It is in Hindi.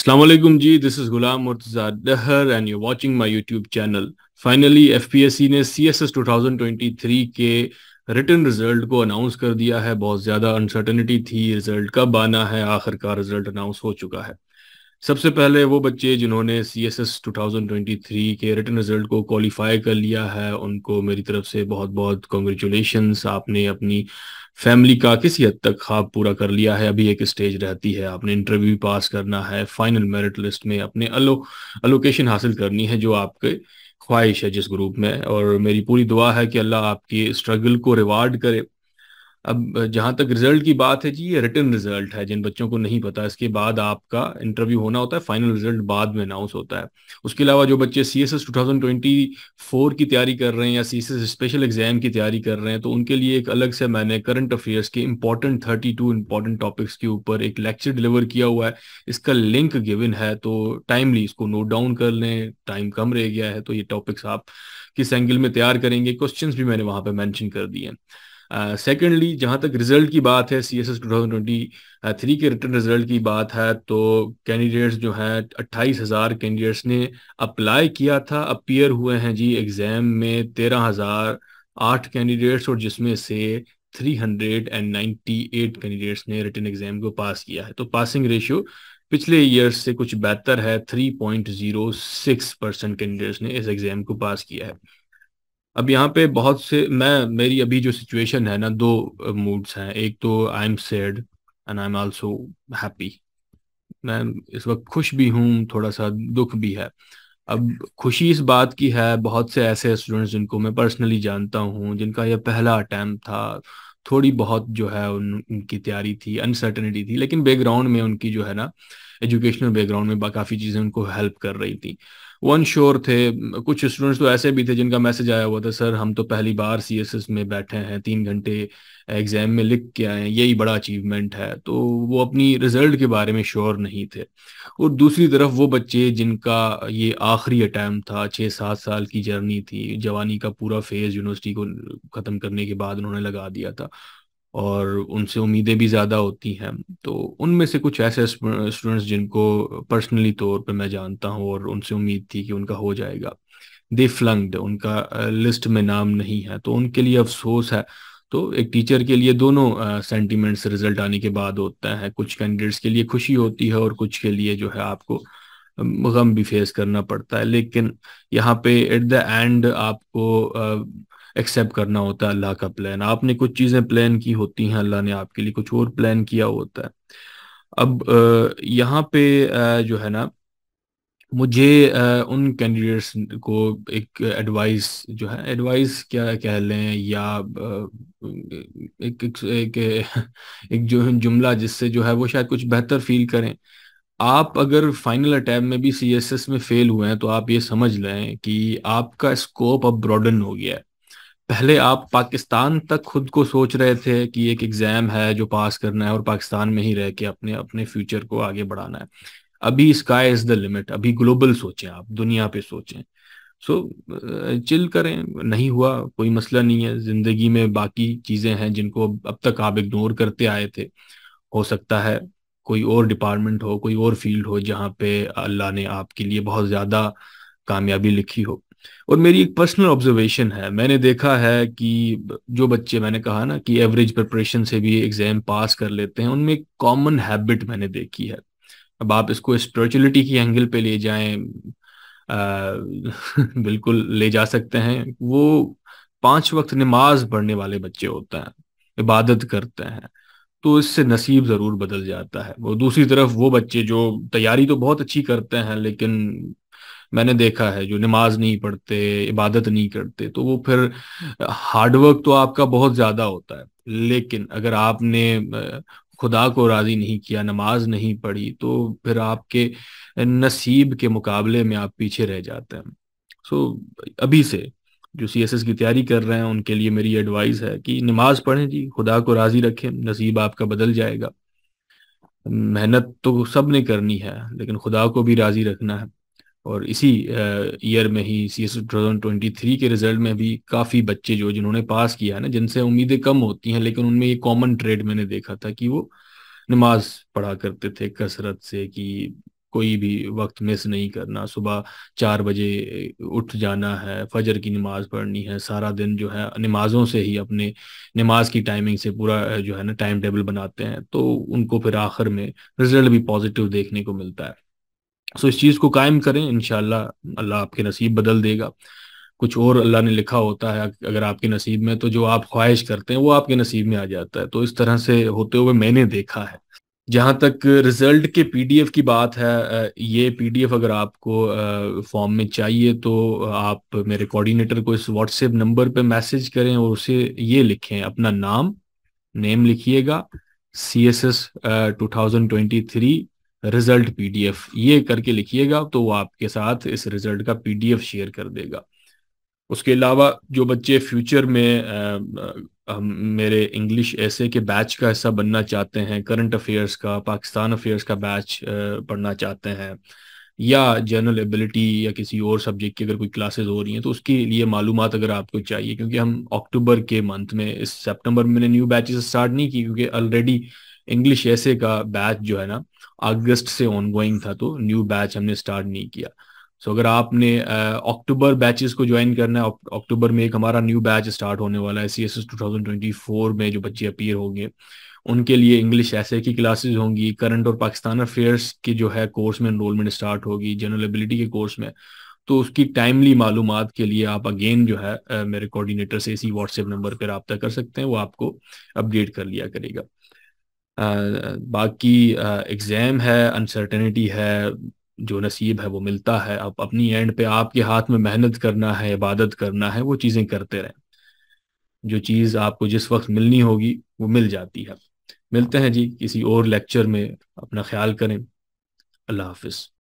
Assalamualaikum ji, this is Ghulam Murtaza Dahar and you're watching my YouTube channel. Finally, FPSC ने CSS 2023 के रिटर्न रिजल्ट को अनाउंस कर दिया है बहुत ज़्यादा अनसर्टनिटी थी रिजल्ट कब आना है आखिरकार रिजल्ट अनाउंस हो चुका है सबसे पहले वो बच्चे जिन्होंने C S S two thousand twenty three के रिटर्न रिजल्ट को क्वालिफाई कर लिया है उनको मेरी तरफ से बहुत बहुत कॉन्ग्रेचुलेशन आपने अपनी फैमिली का किसी हद तक ख्वाब पूरा कर लिया है अभी एक स्टेज रहती है आपने इंटरव्यू पास करना है फाइनल मेरिट लिस्ट में अपने अलो अलोकेशन हासिल करनी है जो आपके ख्वाहिश है जिस ग्रुप में और मेरी पूरी दुआ है कि अल्लाह आपके स्ट्रगल को रिवार्ड करे अब जहां तक रिजल्ट की बात है जी ये रिटर्न रिजल्ट है जिन बच्चों को नहीं पता इसके बाद आपका इंटरव्यू होना होता है फाइनल रिजल्ट बाद में अनाउंस होता है उसके अलावा जो बच्चे C S S two thousand twenty four की तैयारी कर रहे हैं या C S S special exam की तैयारी कर रहे हैं तो उनके लिए एक अलग से मैंने करंट अफेयर्स के important thirty two important topics के ऊपर एक लेक्चर डिलीवर किया हुआ है इसका लिंक गिविन है तो टाइमली इसको नोट डाउन कर लें टाइम कम रह गया है तो ये टॉपिक्स आप किस एंगल में तैयार करेंगे क्वेश्चन भी मैंने वहां पर मैंशन कर दिए सेकेंडली uh, जहां तक रिजल्ट की बात है C S S two thousand twenty three के रिटर्न रिजल्ट की बात है तो कैंडिडेट्स जो है अट्ठाईस हज़ार कैंडिडेट्स ने अप्लाई किया था अपियर हुए हैं जी एग्ज़ाम में तेरह हज़ार आठ कैंडिडेट्स और जिसमें से three hundred and ninety eight candidates ने रिटर्न एग्जाम को पास किया है तो पासिंग रेशियो पिछले ईयर से कुछ बेहतर है three point zero six percent candidates ने इस एग्जाम को पास किया है अब यहाँ पे बहुत से मैं मेरी अभी जो सिचुएशन है ना दो मूड्स हैं एक तो I am sad and I am also happy मैं इस वक्त खुश भी हूँ थोड़ा सा दुख भी है अब खुशी इस बात की है बहुत से ऐसे स्टूडेंट्स जिनको मैं पर्सनली जानता हूँ जिनका यह पहला अटैम्प था थोड़ी बहुत जो है उन, उनकी तैयारी थी अनसर्टनिटी थी लेकिन बैकग्राउंड में उनकी जो है ना एजुकेशनल बैकग्राउंड में काफ़ी चीज़ें उनको हेल्प कर रही थी वन श्योर थे कुछ स्टूडेंट्स तो ऐसे भी थे जिनका मैसेज आया हुआ था सर हम तो पहली बार सी एस एस में बैठे हैं तीन घंटे एग्जाम में लिख के आए हैं यही बड़ा अचीवमेंट है तो वो अपनी रिजल्ट के बारे में श्योर नहीं थे और दूसरी तरफ वो बच्चे जिनका ये आखिरी अटैम्प्ट था छः सात साल की जर्नी थी जवानी का पूरा फेज यूनिवर्सिटी को ख़त्म करने के बाद उन्होंने लगा दिया था और उनसे उम्मीदें भी ज़्यादा होती हैं तो उनमें से कुछ ऐसे स्टूडेंट्स जिनको पर्सनली तौर पे मैं जानता हूँ और उनसे उम्मीद थी कि उनका हो जाएगा दे फ्लंग्ड उनका लिस्ट में नाम नहीं है तो उनके लिए अफसोस है तो एक टीचर के लिए दोनों सेंटिमेंट्स रिजल्ट आने के बाद होता है कुछ कैंडिडेट्स के लिए खुशी होती है और कुछ के लिए जो है आपको गम भी फेस करना पड़ता है लेकिन यहाँ पे एट द एंड आपको एक्सेप्ट करना होता है अल्लाह का प्लान आपने कुछ चीज़ें प्लान की होती हैं अल्लाह ने आपके लिए कुछ और प्लान किया होता है अब यहाँ पे जो है ना मुझे उन कैंडिडेट्स को एक एडवाइस जो है एडवाइस क्या कह लें या एक एक एक, एक जो जुमला जिससे जो है वो शायद कुछ बेहतर फील करें आप अगर फाइनल अटैम्प में भी सी में फेल हुए हैं तो आप ये समझ लें कि आपका स्कोप अब ब्रॉडन हो गया है पहले आप पाकिस्तान तक खुद को सोच रहे थे कि एक एग्ज़ाम है जो पास करना है और पाकिस्तान में ही रह के अपने अपने फ्यूचर को आगे बढ़ाना है अभी स्काई इज़ द लिमिट अभी ग्लोबल सोचें आप दुनिया पे सोचें सो so, चिल करें नहीं हुआ कोई मसला नहीं है ज़िंदगी में बाकी चीज़ें हैं जिनको अब तक आप इग्नोर करते आए थे हो सकता है कोई और डिपार्टमेंट हो कोई और फील्ड हो जहाँ पे अल्लाह ने आपके लिए बहुत ज़्यादा कामयाबी लिखी हो और मेरी एक पर्सनल ऑब्जर्वेशन है मैंने देखा है कि जो बच्चे मैंने कहा ना कि एवरेज प्रिपरेशन से भी एग्ज़ाम पास कर लेते हैं उनमें एक कॉमन हैबिट मैंने देखी है अब आप इसको स्पिरिचुअलिटी की एंगल पे ले जाएं आ, बिल्कुल ले जा सकते हैं वो पांच वक्त नमाज पढ़ने वाले बच्चे होते हैं इबादत करते हैं तो इससे नसीब ज़रूर बदल जाता है वो दूसरी तरफ वो बच्चे जो तैयारी तो बहुत अच्छी करते हैं लेकिन मैंने देखा है जो नमाज नहीं पढ़ते इबादत नहीं करते तो वो फिर हार्डवर्क तो आपका बहुत ज़्यादा होता है लेकिन अगर आपने खुदा को राज़ी नहीं किया नमाज नहीं पढ़ी तो फिर आपके नसीब के मुकाबले में आप पीछे रह जाते हैं सो अभी से जो एस की तैयारी कर रहे हैं उनके लिए मेरी एडवाइस है कि नमाज पढ़ें जी खुदा को राजी रखें नसीब आपका बदल जाएगा मेहनत तो सब ने करनी है लेकिन खुदा को भी राजी रखना है और इसी ईयर में ही सी एस टू के रिजल्ट में भी काफ़ी बच्चे जो जिन्होंने पास किया है ना जिनसे उम्मीदें कम होती हैं लेकिन उनमें ये कॉमन ट्रेड मैंने देखा था कि वो नमाज पढ़ा करते थे कसरत से कि कोई भी वक्त मिस नहीं करना सुबह चार बजे उठ जाना है फजर की नमाज पढ़नी है सारा दिन जो है नमाजों से ही अपने नमाज की टाइमिंग से पूरा जो है ना टाइम टेबल बनाते हैं तो उनको फिर आखिर में रिजल्ट भी पॉजिटिव देखने को मिलता है सो इस चीज़ को कायम करें इनशाला अल्लाह आपके नसीब बदल देगा कुछ और अल्लाह ने लिखा होता है अगर आपके नसीब में तो जो आप ख्वाहिश करते हैं वो आपके नसीब में आ जाता है तो इस तरह से होते हुए मैंने देखा है जहाँ तक रिजल्ट के पीडीएफ की बात है ये पीडीएफ अगर आपको फॉर्म में चाहिए तो आप मेरे कोऑर्डिनेटर को इस व्हाट्सएप नंबर पे मैसेज करें और उसे ये लिखें अपना नाम नेम लिखिएगा C S S two thousand twenty three result PDF ये करके लिखिएगा तो वो आपके साथ इस रिजल्ट का पीडीएफ शेयर कर देगा उसके अलावा जो बच्चे फ्यूचर में आ, आ, मेरे इंग्लिश ऐसे के बैच का हिस्सा बनना चाहते हैं करंट अफेयर्स का पाकिस्तान अफेयर्स का बैच पढ़ना चाहते हैं या जनरल एबिलिटी या किसी और सब्जेक्ट की अगर कोई क्लासेस हो रही हैं तो उसके लिए मालूम अगर आपको चाहिए क्योंकि हम अक्टूबर के मंथ में इस सेप्टेम्बर में मैंने न्यू बैचेस स्टार्ट नहीं की क्योंकि ऑलरेडी इंग्लिश ऐसे का बैच जो है ना अगस्त से ऑनगोइंग था तो न्यू बैच हमने स्टार्ट नहीं किया सो so, अगर आपने अक्टूबर बैचेस को ज्वाइन करना है अक्टूबर में एक हमारा न्यू बैच स्टार्ट होने वाला है C S S two thousand twenty four में जो बच्चे अपीयर होंगे उनके लिए इंग्लिश ऐसे की क्लासेस होंगी करंट और पाकिस्तान अफेयर्स के जो है कोर्स में इनरोलमेंट स्टार्ट होगी जनरल एबिलिटी के कोर्स में तो उसकी टाइमली मालूम के लिए आप अगेन जो है मेरे कोऑर्डिनेटर से इसी व्हाट्सएप नंबर पर रबता कर सकते हैं वो आपको अपडेट कर लिया करेगा आ, बाकी एग्ज़ाम है अनसर्टनिटी है जो नसीब है वो मिलता है आप अपनी एंड पे आपके हाथ में मेहनत करना है इबादत करना है वो चीज़ें करते रहें जो चीज़ आपको जिस वक्त मिलनी होगी वो मिल जाती है मिलते हैं जी किसी और लेक्चर में अपना ख्याल करें अल्लाह हाफिज़